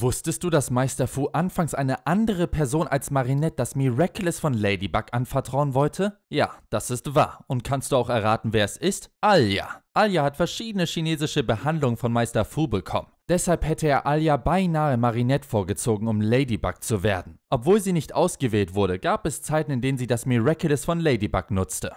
Wusstest du, dass Meister Fu anfangs eine andere Person als Marinette das Miraculous von Ladybug anvertrauen wollte? Ja, das ist wahr. Und kannst du auch erraten, wer es ist? Alia. Alia hat verschiedene chinesische Behandlungen von Meister Fu bekommen. Deshalb hätte er Alia beinahe Marinette vorgezogen, um Ladybug zu werden. Obwohl sie nicht ausgewählt wurde, gab es Zeiten, in denen sie das Miraculous von Ladybug nutzte.